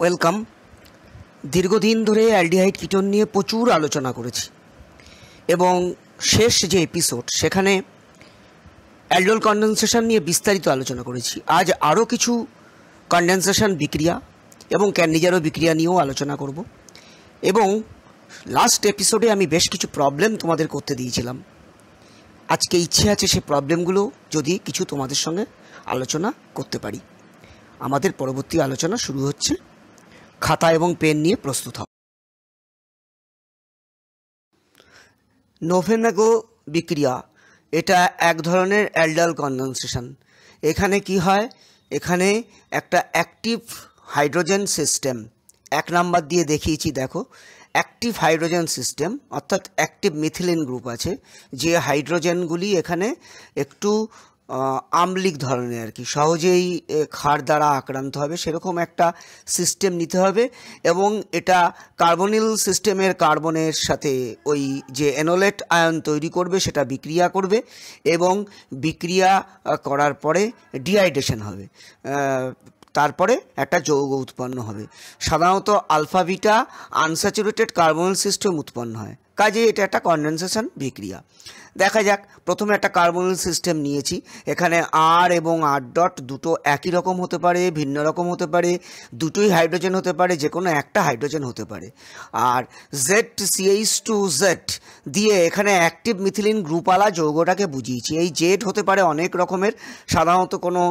Welcome দীর্ঘদিন ধরে aldehyde ketone নিয়ে প্রচুর আলোচনা করেছি এবং শেষ যে এপিসোড সেখানে অ্যালডোল কনডেনসেশন নিয়ে বিস্তারিত আলোচনা করেছি আজ আরও কিছু কনডেনসেশন বিক্রিয়া এবং ক্যান্ডিজারও বিক্রিয়া নিয়েও আলোচনা করব এবং লাস্ট এপিসোডে আমি বেশ কিছু প্রবলেম তোমাদের করতে দিয়েছিলাম আজকে ইচ্ছে আছে সে প্রবলেমগুলো যদি কিছু তোমাদের সঙ্গে আলোচনা করতে পারি আমাদের পরবর্তী আলোচনা শুরু হচ্ছে খাতা এবং পেন নিয়ে প্রস্তুত হন নোভেনাগো বিক্রিয়া এটা এক ধরনের অ্যালডাল কনডেনসেশন এখানে কি হয় এখানে একটা অ্যাক্টিভ হাইড্রোজেন সিস্টেম এক নাম্বার দিয়ে দেখিয়েছি দেখো অ্যাক্টিভ হাইড্রোজেন সিস্টেম অর্থাৎ অ্যাক্টিভ মিথিলিন গ্রুপ আছে যে হাইড্রোজেনগুলি এখানে একটু আমলিক ধরনের আর কি সহজেই খাড় দ্বারা আক্রান্ত হবে সেরকম একটা সিস্টেম নিতে হবে এবং এটা কার্বনিল সিস্টেমের কার্বনের সাথে ওই যে অ্যানোলেট আয়ন তৈরি করবে সেটা বিক্রিয়া করবে এবং বিক্রিয়া করার পরে ডিহাইড্রেশন হবে তারপরে একটা যৌগ উৎপন্ন হবে সাধারণত আলফাভিটা আনস্যাচুরেটেড কার্বনিল সিস্টেম উৎপন্ন হয় কাজে এটা একটা কনডেনসেশন বিক্রিয়া দেখা যাক প্রথমে একটা কার্বনিল সিস্টেম নিয়েছি এখানে আর এবং আর ডট দুটো একই রকম হতে পারে ভিন্ন রকম হতে পারে দুটোই হাইড্রোজেন হতে পারে যে কোনো একটা হাইড্রোজেন হতে পারে আর জেড সিএইচ টু জেড দিয়ে এখানে অ্যাক্টিভ মিথিলিন গ্রুপালা যৌগটাকে বুঝিয়েছি এই জেড হতে পারে অনেক রকমের সাধারণত কোনো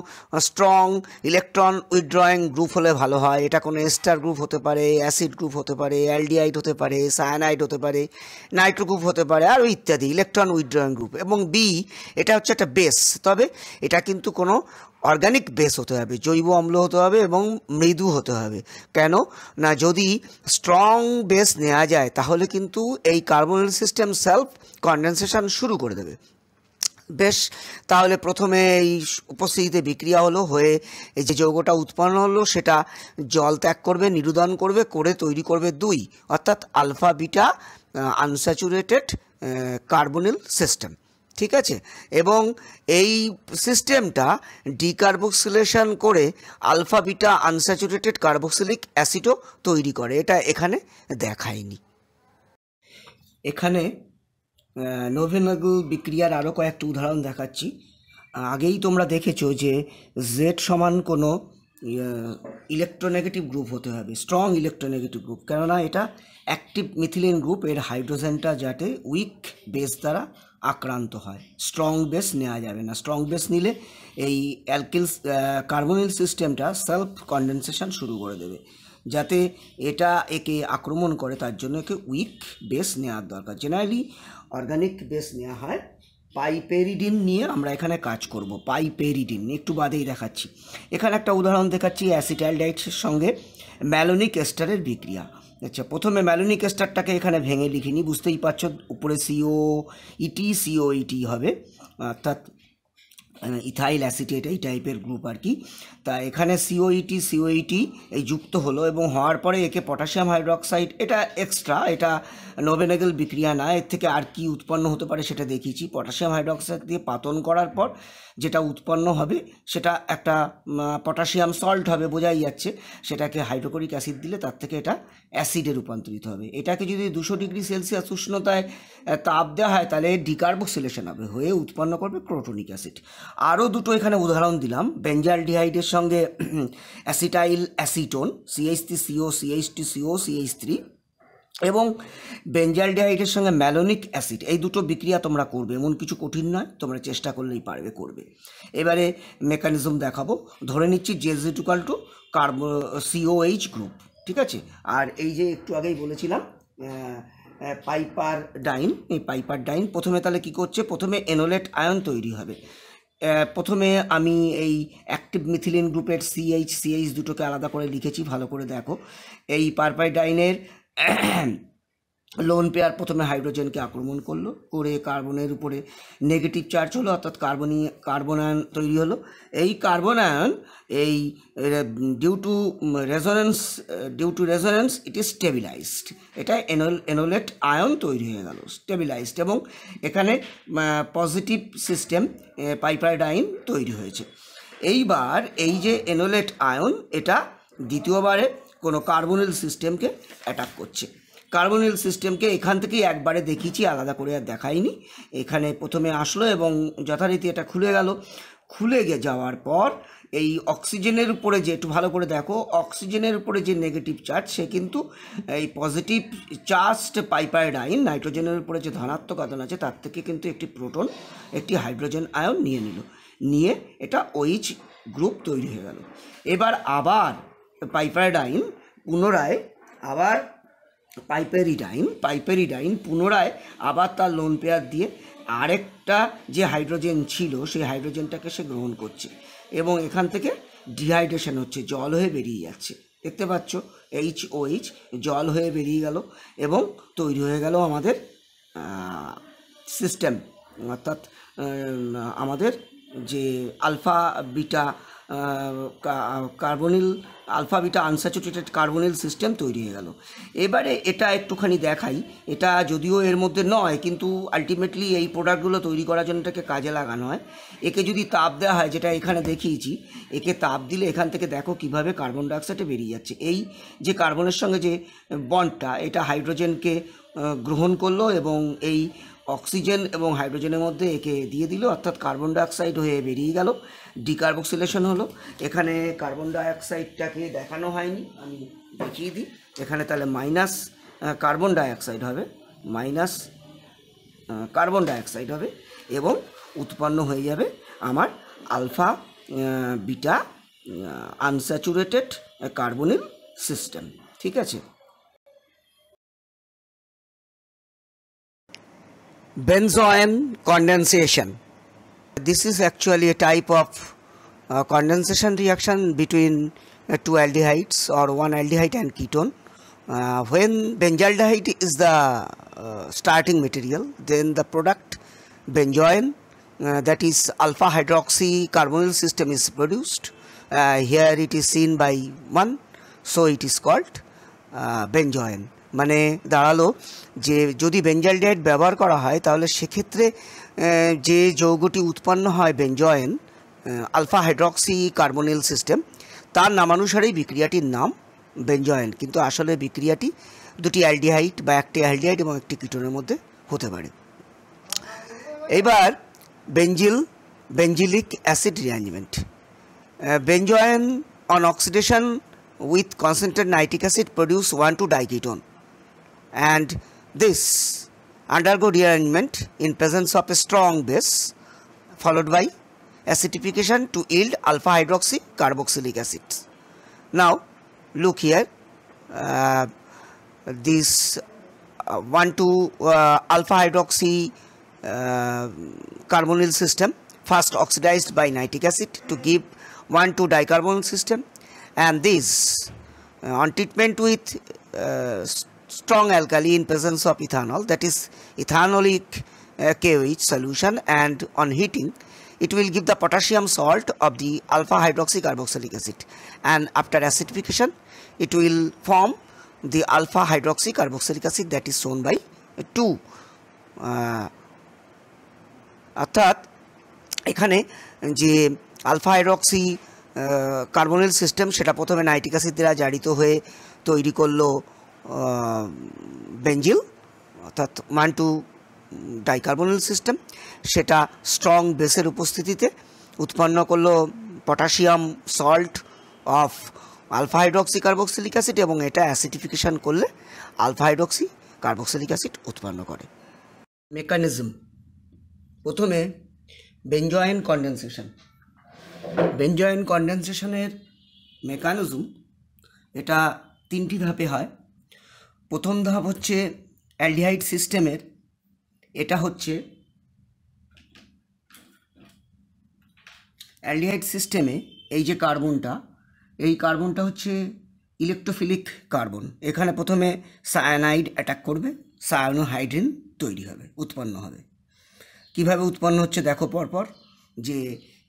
স্ট্রং ইলেকট্রন উইথড্রয়িং গ্রুপ হলে ভালো হয় এটা কোনো এস্টার গ্রুপ হতে পারে অ্যাসিড গ্রুপ হতে পারে অ্যালডিহাইড হতে পারে সায়ানাইড হতে পারে নাইট্রো গ্রুপ হতে পারে আরও ইত্যাদি ইলেকট্রন উইথড্র জয়েন গ্রুপ এবং বি এটা হচ্ছে একটা বেস তবে এটা কিন্তু কোনো অর্গানিক বেস হতে হবে জৈব অম্ল হতে হবে এবং মৃদু হতে হবে কেন না যদি স্ট্রং বেস নেওয়া যায় তাহলে কিন্তু এই কার্বনেল সিস্টেম সেলফ কন্ডেনসেশন শুরু করে দেবে বেশ তাহলে প্রথমে এই উপস্থিতিতে বিক্রিয়া হলো হয়ে এই যে যৌগটা উৎপন্ন হলো সেটা জল ত্যাগ করবে নিরুদান করবে করে তৈরি করবে দুই অর্থাৎ alpha beta unsaturated carbonyl system ঠিক আছে এবং এই সিস্টেমটা ডিকার্বক্সিলেশন করে আলফা আনস্যাচুরেটেড কার্বক্সিলিক অ্যাসিডও তৈরি করে এটা এখানে দেখায়নি এখানে নোভেনাগল বিক্রিয়ার আরও কয়েকটি উদাহরণ দেখাচ্ছি আগেই তোমরা দেখেছো যে জেড সমান কোনো ইলেকট্রোনেগেটিভ ইয়ে, গ্রুপ হতে হবে স্ট্রং ইলেকট্রোনেগেটিভ গ্রুপ কেননা এটা অ্যাক্টিভ মিথিলিন গ্রুপ এর হাইড্রোজেনটা যাতে উইক বেস দ্বারা আক্রান্ত হয় স্ট্রং বেস নেওয়া যাবে না স্ট্রং বেস নিলে এই অ্যালকিলস কার্বনিল সিস্টেমটা সেলফ কন্ডেনসেশন শুরু করে দেবে যাতে এটা একে আক্রমণ করে তার জন্য একে উইক বেস নেওয়ার দরকার জেনারেলি অর্গানিক বেস নেওয়া হয় পাইপেরিডিন নিয়ে আমরা এখানে কাজ করব পাইপেরিডিন একটু বাদেই দেখাচ্ছি এখানে একটা উদাহরণ দেখাচ্ছি অ্যাসিটাইলডাইটসের সঙ্গে ম্যালোনিক এস্টারের বিক্রিয়া আচ্ছা প্রথমে ম্যালোনিক এস্টারটাকে এখানে ভেঙে লিখিনি বুঝতেই পারছো উপরে সিও ইটি সিও ইটি হবে অর্থাৎ মানে ইথাইল অ্যাসিটেট এই টাইপের গ্রুপ আর কি তা এখানে সিওইটি সিওইটি e e এই যুক্ত হলো এবং হওয়ার পরে একে পটাশিয়াম হাইড্রক্সাইড এটা এক্সট্রা এটা নোবেনেগেল বিক্রিয়া না এর থেকে আর কি উৎপন্ন হতে পারে সেটা দেখিয়েছি পটাশিয়াম হাইড্রক্সাইড দিয়ে পাতন করার পর যেটা উৎপন্ন হবে সেটা একটা পটাশিয়াম সল্ট হবে বোঝাই যাচ্ছে সেটাকে হাইড্রোক্লোরিক অ্যাসিড দিলে তার থেকে এটা অ্যাসিডে রূপান্তরিত হবে এটাকে যদি দুশো ডিগ্রি সেলসিয়াস উষ্ণতায় তাপ দেওয়া হয় তাহলে ডিকার্বোসিলেশন হবে হয়ে উৎপন্ন করবে ক্রোটনিক অ্যাসিড আরও দুটো এখানে উদাহরণ দিলাম বেঞ্জালডিহাইডের সঙ্গে acetyl acetone CH three CO CH two CO CH three এবং বেঞ্জালডিহাইডের সঙ্গে ম্যালোনিক অ্যাসিড এই দুটো বিক্রিয়া তোমরা করবে এমন কিছু কঠিন নয় তোমরা চেষ্টা করলেই পারবে করবে এবারে মেকানিজম দেখাবো ধরে নিচ্ছি জেজিটুকাল টু কার্ব সিওএইচ গ্রুপ ঠিক আছে আর এই যে একটু আগেই বলেছিলাম পাইপার ডাইন এই পাইপার ডাইন প্রথমে তাহলে কি করছে প্রথমে এনোলেট আয়ন তৈরি হবে প্রথমে আমি এই অ্যাক্টিভ মিথিলিন গ্রুপের সিএইচ সিএইচ দুটোকে আলাদা করে লিখেছি ভালো করে দেখো এই পারপাইডাইনের লোন পেয়ার প্রথমে হাইড্রোজেনকে আক্রমণ করলো করে কার্বনের উপরে নেগেটিভ চার্জ হলো অর্থাৎ কার্বনি কার্বনায়ন তৈরি হলো এই কার্বনায়ন এই due to resonance due to resonance it is stabilized এটা এনোল এনোলেট আয়ন তৈরি হয়ে গেল স্টেবিলাইজড এবং এখানে পজিটিভ সিস্টেম পাইপাইডাইন তৈরি হয়েছে এইবার এই যে এনোলেট আয়ন এটা দ্বিতীয়বারে কোনো কার্বনিল সিস্টেমকে অ্যাটাক করছে কার্বনিল সিস্টেমকে এখান থেকেই একবারে দেখিয়েছি আলাদা করে আর দেখাইনি এখানে প্রথমে আসলো এবং যথারীতি এটা খুলে গেল খুলে গিয়ে যাওয়ার পর এই অক্সিজেনের উপরে যে একটু ভালো করে দেখো অক্সিজেনের উপরে যে নেগেটিভ চার্জ সে কিন্তু এই পজিটিভ চার্জড পাইপাইডাইন নাইট্রোজেনের উপরে যে ধনাত্মক আদন আছে তার থেকে কিন্তু একটি প্রোটন একটি হাইড্রোজেন আয়ন নিয়ে নিল নিয়ে এটা ওইচ গ্রুপ তৈরি হয়ে গেল এবার আবার পাইপাইডাইন পুনরায় আবার পাইপেরিডাইন পাইপেরিডাইন পুনরায় আবার তার লোন পেয়ার দিয়ে আরেকটা যে হাইড্রোজেন ছিল সেই হাইড্রোজেনটাকে সে গ্রহণ করছে এবং এখান থেকে ডিহাইড্রেশন হচ্ছে জল হয়ে বেরিয়ে যাচ্ছে দেখতে পাচ্ছ এইচ ও এইচ জল হয়ে বেরিয়ে গেল এবং তৈরি হয়ে গেল আমাদের সিস্টেম অর্থাৎ আমাদের যে alpha beta carbonyl alpha beta unsaturated carbonyl system তৈরি হয়ে গেল এবারে এটা একটুখানি দেখাই এটা যদিও এর মধ্যে নয় কিন্তু আলটিমেটলি এই প্রোডাক্টগুলো তৈরি করার জন্য এটাকে কাজে লাগানো হয় একে যদি তাপ দেওয়া হয় যেটা এখানে দেখিয়েছি একে তাপ দিলে এখান থেকে দেখো কিভাবে কার্বন ডাইঅক্সাইডে বেরিয়ে যাচ্ছে এই যে কার্বনের সঙ্গে যে বন্ডটা এটা হাইড্রোজেনকে গ্রহণ করলো এবং এই অক্সিজেন এবং হাইড্রোজেনের মধ্যে একে দিয়ে দিল অর্থাৎ কার্বন ডাইঅক্সাইড হয়ে বেরিয়ে গেল ডিকার্বক্সিলেশন হলো এখানে কার্বন ডাইঅক্সাইডটাকে দেখানো হয়নি আমি দেখিয়ে দিই এখানে তাহলে মাইনাস কার্বন ডাইঅক্সাইড হবে মাইনাস কার্বন ডাইঅক্সাইড হবে এবং উৎপন্ন হয়ে যাবে আমার alpha beta unsaturated carbonyl system ঠিক আছে benzoin condensation this is actually a type of uh, condensation reaction between uh, two aldehydes or one aldehyde and ketone. Uh, when benzaldehyde is the uh, starting material, then the product benzoin uh, that is alpha hydroxy carbonyl system is produced. Uh, here it is seen by one, so it is called uh, benzoin. মানে দাঁড়ালো যে যদি বেঞ্জাল diet ব্যবহার করা হয় তাহলে সেক্ষেত্রে যে যৌগটি উৎপন্ন হয় benzoin alpha hydroxy carbonyl system তার নামানুসারেই বিক্রিয়াটির নাম বেঞ্জয়েন কিন্তু আসলে বিক্রিয়াটি দুটি অ্যালডিহাইড বা একটি অ্যালডিহাইড এবং একটি কিটনের মধ্যে হতে পারে এবার benzil benzilic acid rearrangement benzoin on oxidation with concentrate nitric acid produce one two diketone and this undergo rearrangement in presence of a strong base followed by acidification to yield alpha hydroxy carboxylic acid. Now look here uh, this uh, 1 to uh, alpha hydroxy uh, carbonyl system first oxidized by nitric acid to give 1 to dicarbonyl system and this uh, on treatment with uh, strong alkali in presence of ethanol that is ethanolic uh, KOH solution and on heating it will give the potassium salt of the alpha hydroxy carboxylic acid and after acidification it will form the alpha hydroxy carboxylic acid that is shown by 2 অর্থাৎ এখানে যে alpha hydroxy কার্বনেল system সেটা প্রথমে nitric acid দ্বারা জারিত হয়ে তৈরি করলো বেঞ্জিল অর্থাৎ মান টু ডাইকার্বনাল সিস্টেম সেটা স্ট্রং বেসের উপস্থিতিতে উৎপন্ন করলো potassium salt of alpha hydroxy carboxylic acid এবং এটা অ্যাসিডিফিকেশান করলে আলফা হাইড্রক্সি কার্বক্সিলিক অ্যাসিড উৎপন্ন করে মেকানিজম প্রথমে বেঞ্জয়েন কন্ডেনসেশন বেঞ্জয়েন কন্ডেনসেশনের মেকানিজম এটা তিনটি ধাপে হয় প্রথম ধাপ হচ্ছে অ্যালডিহাইড সিস্টেমের এটা হচ্ছে অ্যালডিহাইড সিস্টেমে এই যে কার্বনটা এই কার্বনটা হচ্ছে ইলেকট্রোফিলিক কার্বন এখানে প্রথমে সায়ানাইড অ্যাটাক করবে সায়ানোহাইড্রিন তৈরি হবে উৎপন্ন হবে কিভাবে উৎপন্ন হচ্ছে দেখো পরপর যে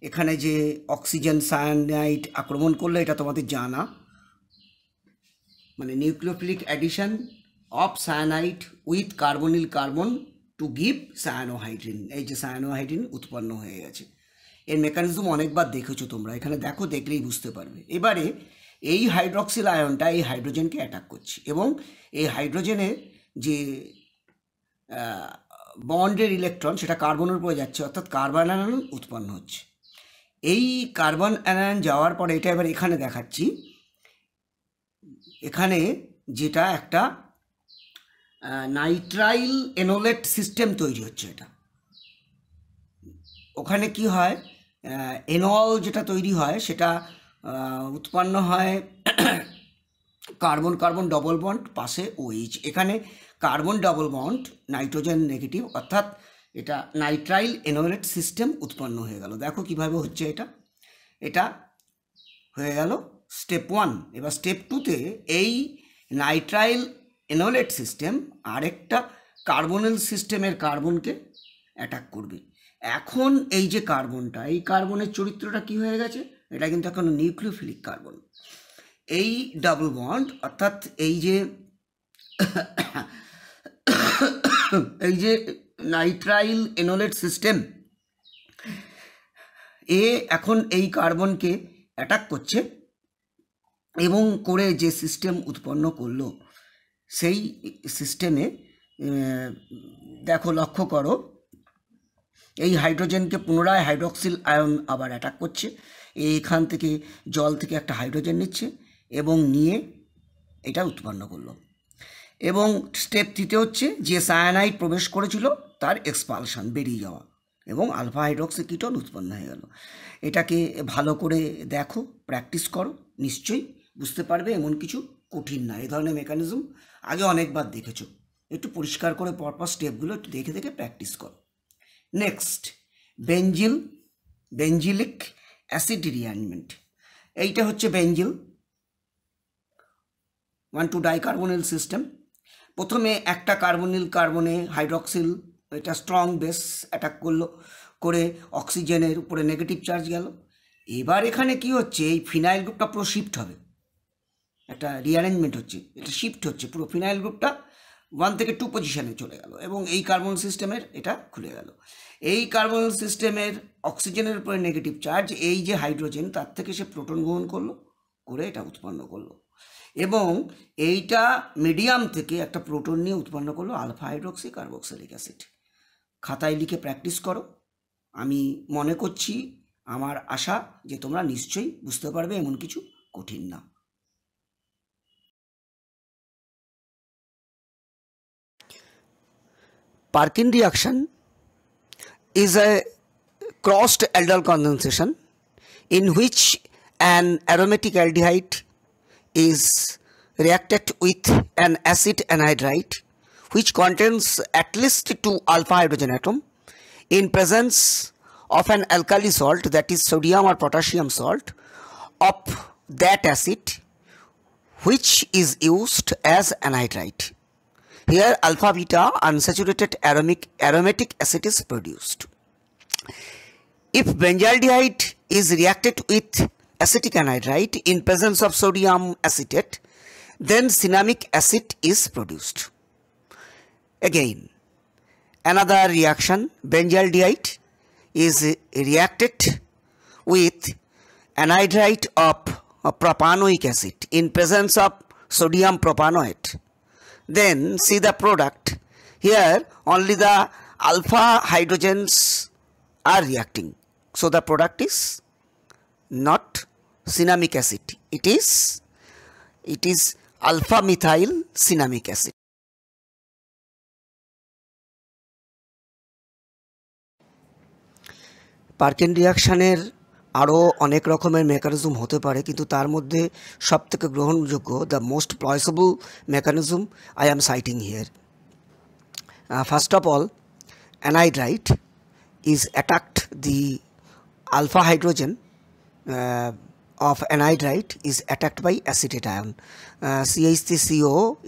এখানে যে অক্সিজেন সায়ানাইড আক্রমণ করলে এটা তোমাদের জানা মানে nucleophilic addition of cyanide with carbonyl carbon to give cyanohydrin এই যে সায়ানোহাইড্রিন উৎপন্ন হয়ে গেছে এর মেকানিজম অনেকবার দেখেছো তোমরা এখানে দেখো দেখলেই বুঝতে পারবে এবারে এই হাইড্রক্সিল আয়নটা এই হাইড্রোজেনকে অ্যাটাক করছে এবং এই হাইড্রোজেনের যে বন্ডের ইলেকট্রন সেটা কার্বনের উপরে যাচ্ছে অর্থাৎ কার্বন অ্যানায়ন উৎপন্ন হচ্ছে এই কার্বন অ্যানায়ন যাওয়ার পরে এটা এবার এখানে দেখাচ্ছি এখানে যেটা একটা নাইট্রাইল এনোলেট সিস্টেম তৈরি হচ্ছে এটা ওখানে কি হয় এনল যেটা তৈরি হয় সেটা উৎপন্ন হয় কার্বন কার্বন ডবল বন্ড পাশে ওইচ এখানে carbon double bond nitrogen negative অর্থাৎ এটা নাইট্রাইল এনোলেট সিস্টেম উৎপন্ন হয়ে গেল দেখো কিভাবে হচ্ছে এটা এটা হয়ে গেল স্টেপ ওয়ান এবার স্টেপ টুতে এই নাইট্রাইল এনোলেট সিস্টেম আরেকটা কার্বনেল সিস্টেমের কার্বনকে অ্যাটাক করবে এখন এই যে কার্বনটা এই কার্বনের চরিত্রটা কি হয়ে গেছে এটা কিন্তু এখন নিউক্লিওফিলিক কার্বন এই ডাবল বন্ড অর্থাৎ এই যে এই যে নাইট্রাইল এনোলেট সিস্টেম এ এখন এই কার্বনকে অ্যাটাক করছে এবং করে যে সিস্টেম উৎপন্ন করলো সেই সিস্টেমে দেখো লক্ষ্য করো এই হাইড্রোজেনকে পুনরায় হাইড্রক্সিল আয়ন আবার অ্যাটাক করছে এইখান থেকে জল থেকে একটা হাইড্রোজেন নিচ্ছে এবং নিয়ে এটা উৎপন্ন করলো এবং স্টেপ তৃতীয় হচ্ছে যে সায়ানাইড প্রবেশ করেছিল তার এক্সপালশন বেরিয়ে যাওয়া এবং আলফা হাইড্রক্সি কিটন উৎপন্ন হয়ে গেল এটাকে ভালো করে দেখো প্র্যাকটিস করো নিশ্চয়ই বুঝতে পারবে এমন কিছু কঠিন না এই ধরনের মেকানিজম আগে অনেকবার দেখেছো একটু পরিষ্কার করে পরপর স্টেপগুলো একটু দেখে দেখে প্র্যাকটিস করো নেক্সট বেঞ্জিল বেঞ্জিলিক অ্যাসিড রিয়ানমেন্ট এইটা হচ্ছে benzil one two dicarbonyl system প্রথমে একটা কার্বনিল কার্বনে হাইড্রক্সিল এটা স্ট্রং বেস অ্যাটাক করলো করে অক্সিজেনের উপরে নেগেটিভ চার্জ গেল এবার এখানে কি হচ্ছে এই ফিনাইল গ্রুপটা পুরো শিফট হবে একটা রিঅ্যারেঞ্জমেন্ট হচ্ছে এটা শিফট হচ্ছে পুরো ফিনাইল গ্রুপটা ওয়ান থেকে টু পজিশানে চলে গেল এবং এই কার্বন সিস্টেমের এটা খুলে গেল এই কার্বন সিস্টেমের অক্সিজেনের উপরে নেগেটিভ চার্জ এই যে হাইড্রোজেন তার থেকে সে প্রোটন গ্রহণ করলো করে এটা উৎপন্ন করলো এবং এইটা মিডিয়াম থেকে একটা প্রোটন নিয়ে উৎপন্ন করলো আলফা হাইড্রোক্সি কার্বক্সিলিক অ্যাসিড খাতায় লিখে প্র্যাকটিস করো আমি মনে করছি আমার আশা যে তোমরা নিশ্চয়ই বুঝতে পারবে এমন কিছু কঠিন না Parkin reaction is a crossed aldol condensation in which an aromatic aldehyde is reacted with an acid anhydride which contains at least two alpha hydrogen atom in presence of an alkali salt that is sodium or potassium salt of that acid which is used as anhydride here alpha beta unsaturated aromatic, aromatic acid is produced. If benzaldehyde is reacted with acetic anhydride in presence of sodium acetate, then cinnamic acid is produced. Again, another reaction, benzaldehyde is reacted with anhydride of, of propanoic acid in presence of sodium propanoate then see the product. Here only the alpha hydrogens are reacting. So the product is not cinnamic acid. It is it is alpha methyl cinnamic acid. Parkin reaction air আরও অনেক রকমের mechanism হতে পারে কিন্তু তার মধ্যে সবথেকে গ্রহণযোগ্য the most plausible mechanism I am citing here first of all anhydride is attacked the alpha hydrogen of anhydride is attacked by uh, acetate ion Uh,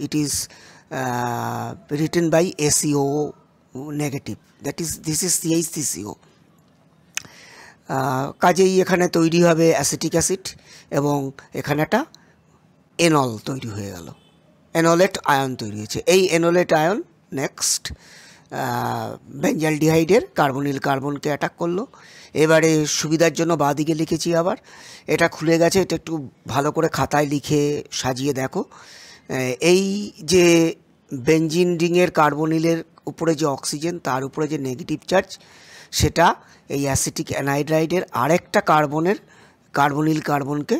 it is written by ACO negative that is this is this is CO কাজেই এখানে তৈরি হবে acetic acid এবং এখানে একটা এনল তৈরি হয়ে গেল এনলেট আয়ন তৈরি হয়েছে এই এনলেট আয়ন নেক্সট বেঞ্জাল ডিহাইডের কার্বনিল কার্বনকে অ্যাটাক করলো এবারে সুবিধার জন্য দিকে লিখেছি আবার এটা খুলে গেছে এটা একটু ভালো করে খাতায় লিখে সাজিয়ে দেখো এই যে বেঞ্জিন রিংয়ের কার্বনিলের উপরে যে অক্সিজেন তার উপরে যে নেগেটিভ চার্জ সেটা এই অ্যাসিটিক অ্যানাইড্রাইডের আরেকটা কার্বনের কার্বনিল কার্বনকে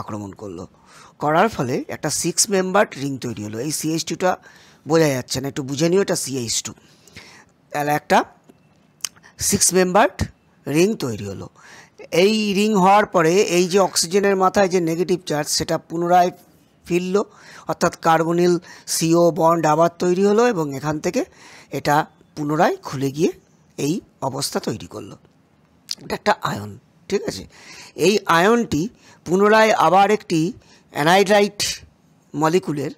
আক্রমণ করলো করার ফলে একটা সিক্স মেম্বার রিং তৈরি হলো এই সিএইচ টুটা বোঝা যাচ্ছে না একটু বুঝে নিও এটা সিএইচ টু তাহলে একটা সিক্স মেম্বার রিং তৈরি হলো এই রিং হওয়ার পরে এই যে অক্সিজেনের মাথায় যে নেগেটিভ চার্জ সেটা পুনরায় ফিরল অর্থাৎ কার্বনিল সিও বন্ড আবার তৈরি হলো এবং এখান থেকে এটা পুনরায় খুলে গিয়ে এই অবস্থা তৈরি করলো এটা একটা আয়ন ঠিক আছে এই আয়নটি পুনরায় আবার একটি অ্যানাইড্রাইট মলিকুলের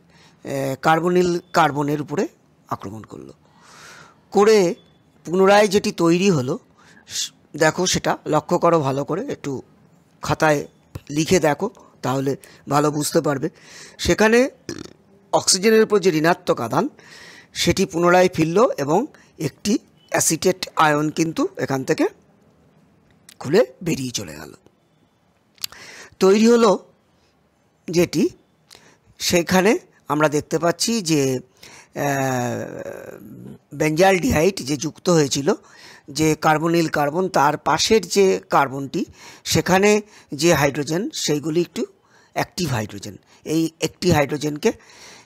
কার্বনিল কার্বনের উপরে আক্রমণ করলো করে পুনরায় যেটি তৈরি হলো দেখো সেটা লক্ষ্য করো ভালো করে একটু খাতায় লিখে দেখো তাহলে ভালো বুঝতে পারবে সেখানে অক্সিজেনের উপর যে ঋণাত্মক আদান সেটি পুনরায় ফিরল এবং একটি অ্যাসিটেট আয়ন কিন্তু এখান থেকে খুলে বেরিয়ে চলে গেল তৈরি হলো যেটি সেখানে আমরা দেখতে পাচ্ছি যে ডিহাইট যে যুক্ত হয়েছিল যে কার্বনিল কার্বন তার পাশের যে কার্বনটি সেখানে যে হাইড্রোজেন সেইগুলি একটু অ্যাক্টিভ হাইড্রোজেন এই একটি হাইড্রোজেনকে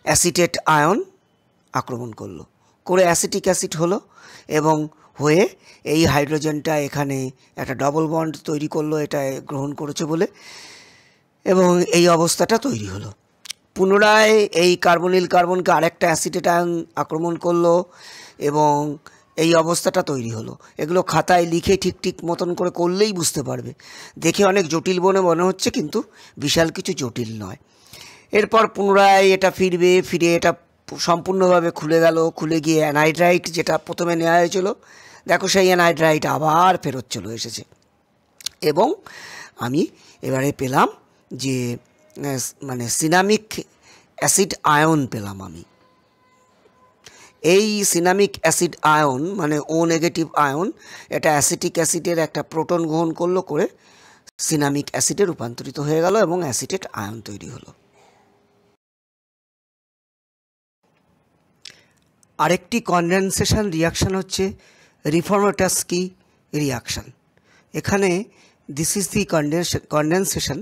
অ্যাসিটেট আয়ন আক্রমণ করলো করে অ্যাসিটিক অ্যাসিড হলো এবং হয়ে এই হাইড্রোজেনটা এখানে একটা ডবল বন্ড তৈরি করলো এটা গ্রহণ করেছে বলে এবং এই অবস্থাটা তৈরি হলো পুনরায় এই কার্বনিল কার্বনকে আরেকটা অ্যাসিডেটাং আক্রমণ করলো এবং এই অবস্থাটা তৈরি হলো এগুলো খাতায় লিখে ঠিক ঠিক মতন করে করলেই বুঝতে পারবে দেখে অনেক জটিল বনে মনে হচ্ছে কিন্তু বিশাল কিছু জটিল নয় এরপর পুনরায় এটা ফিরবে ফিরে এটা সম্পূর্ণভাবে খুলে গেল খুলে গিয়ে অ্যানাইড্রাইট যেটা প্রথমে নেওয়া হয়েছিল দেখো সেই অ্যানাইড্রাইট আবার ফেরত চলে এসেছে এবং আমি এবারে পেলাম যে মানে সিনামিক অ্যাসিড আয়ন পেলাম আমি এই সিনামিক অ্যাসিড আয়ন মানে ও নেগেটিভ আয়ন এটা অ্যাসিটিক অ্যাসিডের একটা প্রোটন গ্রহণ করলো করে সিনামিক অ্যাসিডে রূপান্তরিত হয়ে গেল এবং অ্যাসিটেড আয়ন তৈরি হলো আরেকটি কনডেনসেশন রিয়াকশান হচ্ছে রিফর্মোটাসকি রিয়াকশান এখানে this is the condensation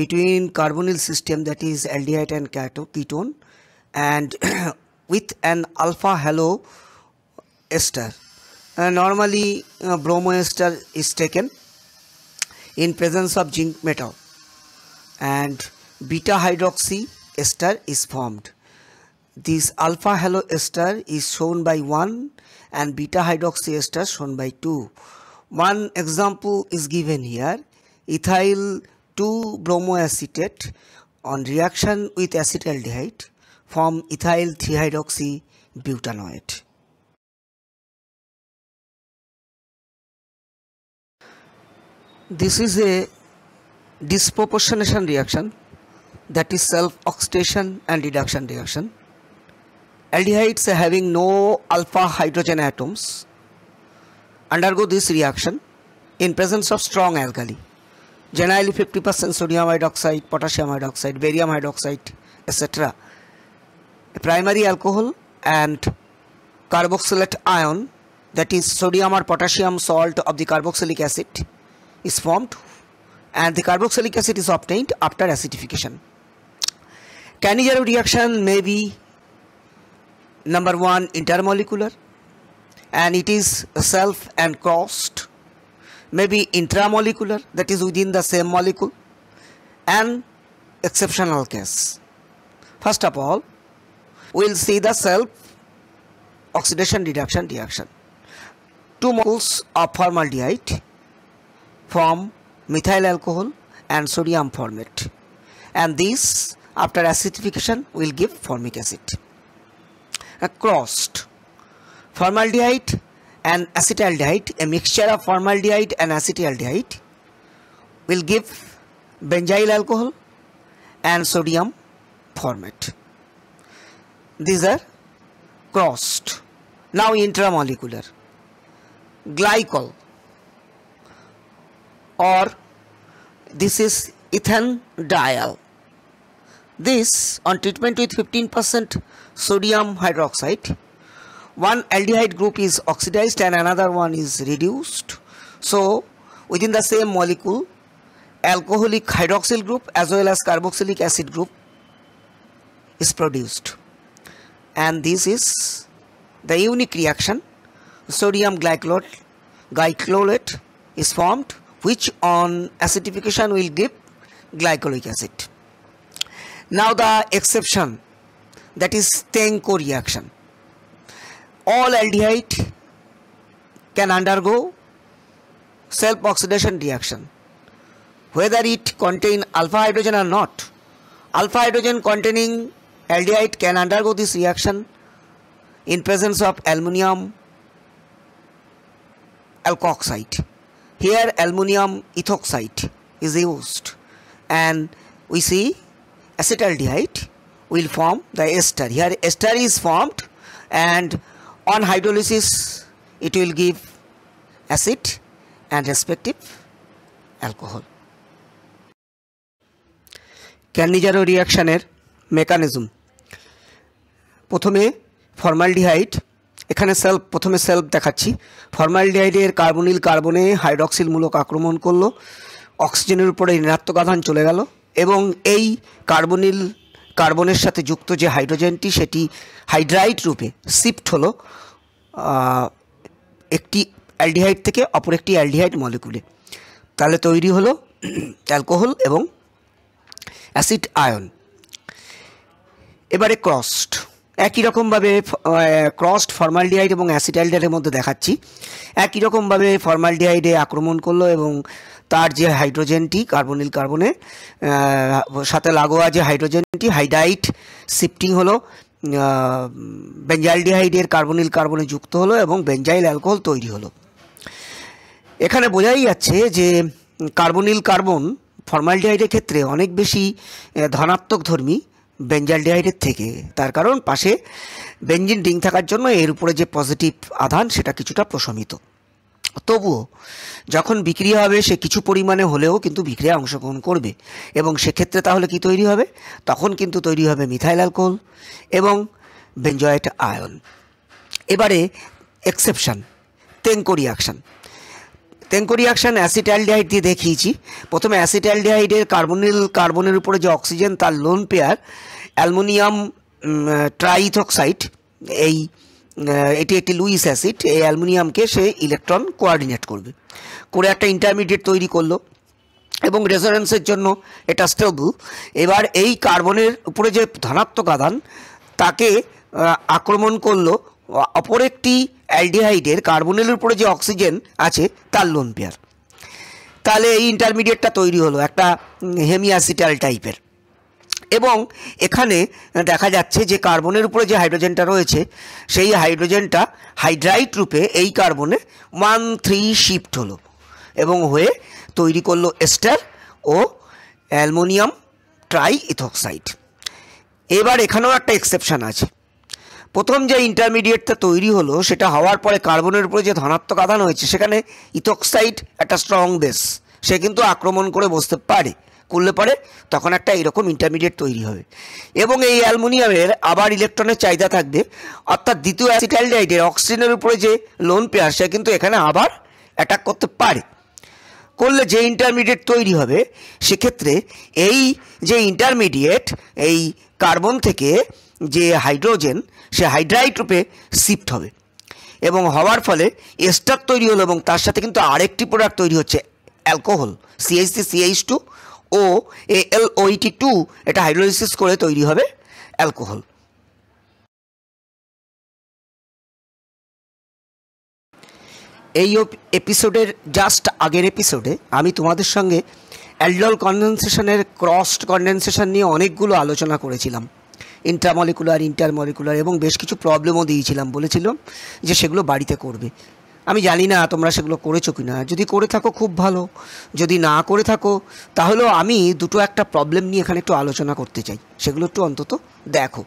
between carbonyl system that is aldehyde and keto ketone and with an alpha halo ester normally bromo ester is taken in presence of zinc metal and beta hydroxy ester is formed This alpha halo ester is shown by 1 and beta hydroxy ester shown by 2. One example is given here. Ethyl 2 bromoacetate on reaction with acetaldehyde form ethyl 3 hydroxy butanoate. This is a disproportionation reaction that is self oxidation and reduction reaction. aldehydes having no alpha hydrogen atoms undergo this reaction in presence of strong alkali generally 50% sodium hydroxide potassium hydroxide barium hydroxide etc a primary alcohol and carboxylate ion that is sodium or potassium salt of the carboxylic acid is formed and the carboxylic acid is obtained after acidification. Cannizzaro reaction may be number one intermolecular and it is self and crossed maybe intramolecular that is within the same molecule and exceptional case first of all we'll see the self oxidation reduction reaction two moles of formaldehyde form methyl alcohol and sodium formate and this after acidification will give formic acid crossed. Formaldehyde and acetaldehyde, a mixture of formaldehyde and acetaldehyde will give benzyl alcohol and sodium format. These are crossed. Now intramolecular. Glycol or this is dial This on treatment with 15% sodium hydroxide. One aldehyde group is oxidized and another one is reduced. So within the same molecule, alcoholic hydroxyl group as well as carboxylic acid group is produced. And this is the unique reaction. Sodium glycolate, glycolate is formed which on acidification will give glycolic acid. Now the exception that is Thenko reaction. All aldehyde can undergo self oxidation reaction whether it contain alpha hydrogen or not. Alpha hydrogen containing aldehyde can undergo this reaction in presence of aluminium alkoxide. Here aluminium ethoxide is used and we see acetaldehyde will form the ester. Here ester is formed and on hydrolysis it will give acid and respective alcohol. Cannizzaro রিয়াকশানের mechanism প্রথমে formaldehyde এখানে self প্রথমে self দেখাচ্ছি ফর্মালডিহাইডের carbonyl কার্বনে হাইড্রক্সিলমূলক আক্রমণ করলো অক্সিজেনের উপরে ঋণাত্মক আধান চলে গেল এবং এই কার্বনিল কার্বনের সাথে যুক্ত যে হাইড্রোজেনটি সেটি হাইড্রাইট রূপে শিফট হলো একটি অ্যালডিহাইড থেকে অপর একটি অ্যালডিহাইড মলিকুলে তাহলে তৈরি হলো অ্যালকোহল এবং অ্যাসিড আয়ন এবারে ক্রস্ট একই রকমভাবে ক্রস্ট ফর্মালডিহাইড এবং অ্যাসিড অ্যালডিহাইডের মধ্যে দেখাচ্ছি একই রকমভাবে ফর্মালডিহাইডে আক্রমণ করলো এবং তার যে হাইড্রোজেনটি কার্বনিল কার্বনের সাথে লাগোয়া যে হাইড্রোজেনটি হাইডাইট শিফটিং হলো বেঞ্জাইলডিহাইডের কার্বনিল কার্বনে যুক্ত হলো এবং বেঞ্জাইল অ্যালকোহল তৈরি হলো এখানে বোঝাই যাচ্ছে যে কার্বনিল কার্বন ফর্মালডিহাইডের ক্ষেত্রে অনেক বেশি ধনাত্মক ধর্মী বেঞ্জালডিহাইডের থেকে তার কারণ পাশে বেঞ্জিন ডিং থাকার জন্য এর উপরে যে পজিটিভ আধান সেটা কিছুটা প্রশমিত তবুও যখন বিক্রি হবে সে কিছু পরিমাণে হলেও কিন্তু বিক্রিয়া অংশগ্রহণ করবে এবং সেক্ষেত্রে তাহলে কি তৈরি হবে তখন কিন্তু তৈরি হবে মিথাইল অ্যালকোহল এবং বেঞ্জয়েট আয়ন এবারে exception Tishchenko reaction Tishchenko reaction acetaldehyde দিয়ে দেখিয়েছি প্রথমে অ্যাসিটালডিহাইডের কার্বনিল কার্বনের উপরে যে অক্সিজেন তার লোন পেয়ার অ্যালমোনিয়াম ট্রাইথক্সাইড এই এটি একটি লুইস অ্যাসিড এই অ্যালুমিনিয়ামকে সে ইলেকট্রন কোয়ার্ডিনেট করবে করে একটা ইন্টারমিডিয়েট তৈরি করলো এবং রেজোনেন্সের জন্য এটা স্টেবল এবার এই কার্বনের উপরে যে ধনাত্মক আধান তাকে আক্রমণ করলো অপর একটি অ্যালডিহাইডের কার্বনের উপরে যে অক্সিজেন আছে তার লোন পেয়ার তাহলে এই ইন্টারমিডিয়েটটা তৈরি হলো একটা হেমিয়াসিটাল টাইপের এবং এখানে দেখা যাচ্ছে যে কার্বনের উপরে যে হাইড্রোজেনটা রয়েছে সেই হাইড্রোজেনটা হাইড্রাইট রূপে এই কার্বনে ওয়ান থ্রি শিফট হলো এবং হয়ে তৈরি করলো এস্টার ও অ্যালমোনিয়াম ট্রাই ইথক্সাইড এবার এখানেও একটা এক্সেপশান আছে প্রথম যে ইন্টারমিডিয়েটটা তৈরি হলো সেটা হওয়ার পরে কার্বনের উপরে যে ধনাত্মক আধান হয়েছে সেখানে ইথক্সাইড একটা স্ট্রং বেস সে কিন্তু আক্রমণ করে বসতে পারে করলে পারে তখন একটা এরকম ইন্টারমিডিয়েট তৈরি হবে এবং এই অ্যালমোনিয়ামের আবার ইলেকট্রনের চাহিদা থাকবে অর্থাৎ দ্বিতীয় অ্যাসিটাইলডাইডের অক্সিজেনের উপরে যে লোন পেয়ার সে কিন্তু এখানে আবার অ্যাটাক করতে পারে করলে যে ইন্টারমিডিয়েট তৈরি হবে সেক্ষেত্রে এই যে ইন্টারমিডিয়েট এই কার্বন থেকে যে হাইড্রোজেন সে হাইড্রাইট রূপে শিফট হবে এবং হওয়ার ফলে এস্টার তৈরি হলো এবং তার সাথে কিন্তু আরেকটি প্রোডাক্ট তৈরি হচ্ছে alcohol CH C CH two O L ওইটি টু এটা হাইড্রোলিসিস করে তৈরি হবে অ্যালকোহল এই এপিসোডের জাস্ট আগের এপিসোডে আমি তোমাদের সঙ্গে অ্যালডল কনডেনসেশনের ক্রসড কনডেনসেশন নিয়ে অনেকগুলো আলোচনা করেছিলাম ইন্টারমলিকুলার ইন্টারমলিকুলার এবং বেশ কিছু প্রবলেমও দিয়েছিলাম বলেছিলাম যে সেগুলো বাড়িতে করবে আমি জানি না তোমরা সেগুলো করেছো কি না যদি করে থাকো খুব ভালো যদি না করে থাকো তাহলেও আমি দুটো একটা প্রবলেম নিয়ে এখানে একটু আলোচনা করতে চাই সেগুলো একটু অন্তত দেখো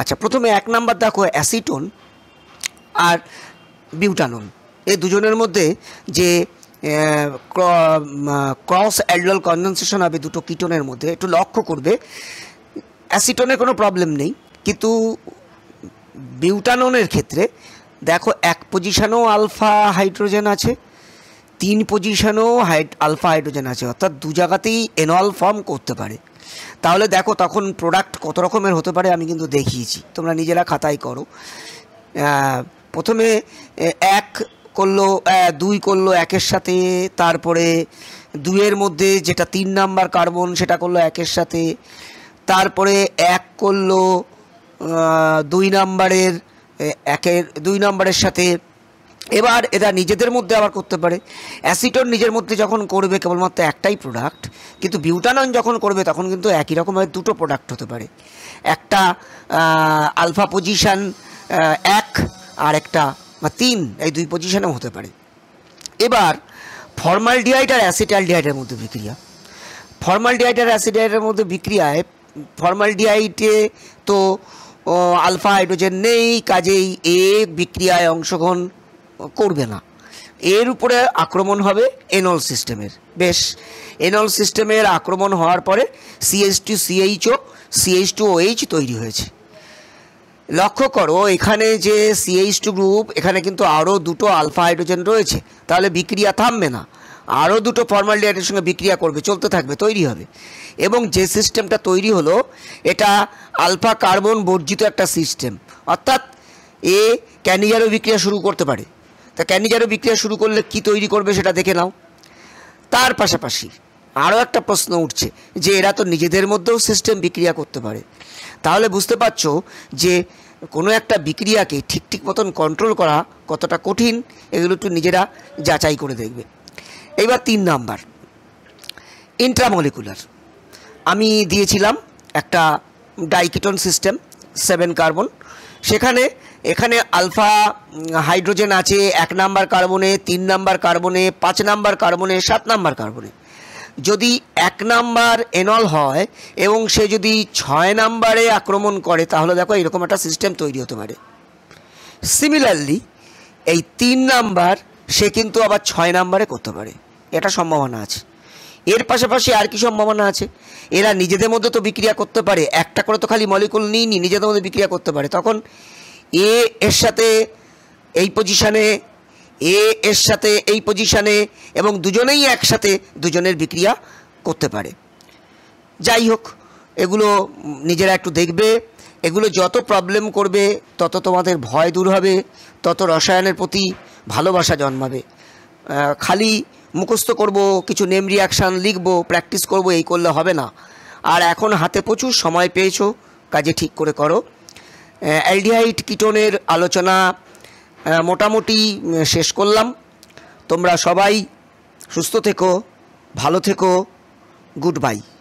আচ্ছা প্রথমে এক নাম্বার দেখো অ্যাসিটোন আর বিউটানন এই দুজনের মধ্যে যে ক্রস অ্যাডল কনজেনসেশন হবে দুটো কিটোনের মধ্যে একটু লক্ষ্য করবে অ্যাসিটনের কোনো প্রবলেম নেই কিন্তু বিউটানোনের ক্ষেত্রে দেখো এক পজিশানেও আলফা হাইড্রোজেন আছে তিন পজিশানেও হাইড আলফা হাইড্রোজেন আছে অর্থাৎ দু জায়গাতেই এনল ফর্ম করতে পারে তাহলে দেখো তখন প্রোডাক্ট কত রকমের হতে পারে আমি কিন্তু দেখিয়েছি তোমরা নিজেরা খাতাই করো প্রথমে এক করলো দুই করলো একের সাথে তারপরে দুইয়ের মধ্যে যেটা তিন নাম্বার কার্বন সেটা করলো একের সাথে তারপরে এক করলো দুই নাম্বারের একের দুই নম্বরের সাথে এবার এরা নিজেদের মধ্যে আবার করতে পারে অ্যাসিটন নিজের মধ্যে যখন করবে কেবলমাত্র একটাই প্রোডাক্ট কিন্তু বিউটানন যখন করবে তখন কিন্তু একই রকমভাবে দুটো প্রোডাক্ট হতে পারে একটা আলফা পজিশান এক আর একটা বা তিন এই দুই পজিশানেও হতে পারে এবার ফর্মাল ফর্মালডিহাইড আর ডিআইটের মধ্যে বিক্রিয়া ফর্মাল ফর্মালডিহাইড আর অ্যাসিটালডিহাইডের মধ্যে বিক্রিয়ায় ফর্মাল ডিআইটে তো ও আলফা হাইড্রোজেন নেই কাজেই এ বিক্রিয়ায় অংশগ্রহণ করবে না এর উপরে আক্রমণ হবে এনল সিস্টেমের বেশ এনল সিস্টেমের আক্রমণ হওয়ার পরে CH two CHO CH two OH তৈরি হয়েছে লক্ষ্য করো এখানে যে সিএইচ টু গ্রুপ এখানে কিন্তু আরও দুটো আলফা হাইড্রোজেন রয়েছে তাহলে বিক্রিয়া থামবে না আরও দুটো ফর্মাল ডিহাইড্রেটের সঙ্গে বিক্রিয়া করবে চলতে থাকবে তৈরি হবে এবং যে সিস্টেমটা তৈরি হলো এটা আলফা কার্বন বর্জিত একটা সিস্টেম অর্থাৎ এ ক্যানিজারও বিক্রিয়া শুরু করতে পারে তা ক্যানিজারও বিক্রিয়া শুরু করলে কি তৈরি করবে সেটা দেখে নাও তার পাশাপাশি আরও একটা প্রশ্ন উঠছে যে এরা তো নিজেদের মধ্যেও সিস্টেম বিক্রিয়া করতে পারে তাহলে বুঝতে পারছ যে কোনো একটা বিক্রিয়াকে ঠিক ঠিক মতন কন্ট্রোল করা কতটা কঠিন এগুলো একটু নিজেরা যাচাই করে দেখবে এবার তিন নাম্বার ইন্ট্রামলিকুলার আমি দিয়েছিলাম একটা ডাইকিটন সিস্টেম সেভেন কার্বন সেখানে এখানে আলফা হাইড্রোজেন আছে এক নাম্বার কার্বনে তিন নাম্বার কার্বনে পাঁচ নাম্বার কার্বনে সাত নাম্বার কার্বনে যদি এক নাম্বার এনল হয় এবং সে যদি ছয় নাম্বারে আক্রমণ করে তাহলে দেখো এরকম একটা সিস্টেম তৈরি হতে পারে সিমিলারলি এই তিন নাম্বার সে কিন্তু আবার ছয় নাম্বারে করতে পারে এটা সম্ভাবনা আছে এর পাশাপাশি আর কি সম্ভাবনা আছে এরা নিজেদের মধ্যে তো বিক্রিয়া করতে পারে একটা করে তো খালি মলিকুল নিই নি নিজেদের মধ্যে বিক্রিয়া করতে পারে তখন এ এর সাথে এই পজিশানে এ এর সাথে এই পজিশানে এবং দুজনেই একসাথে দুজনের বিক্রিয়া করতে পারে যাই হোক এগুলো নিজেরা একটু দেখবে এগুলো যত প্রবলেম করবে তত তোমাদের ভয় দূর হবে তত রসায়নের প্রতি ভালোবাসা জন্মাবে খালি মুখস্থ করব কিছু নেম রিয়াকশান লিখব প্র্যাকটিস করব এই করলে হবে না আর এখন হাতে প্রচুর সময় পেয়েছো কাজে ঠিক করে করো অ্যালডিহাইট কিটোনের আলোচনা মোটামুটি শেষ করলাম তোমরা সবাই সুস্থ থেকো ভালো থেকো গুড বাই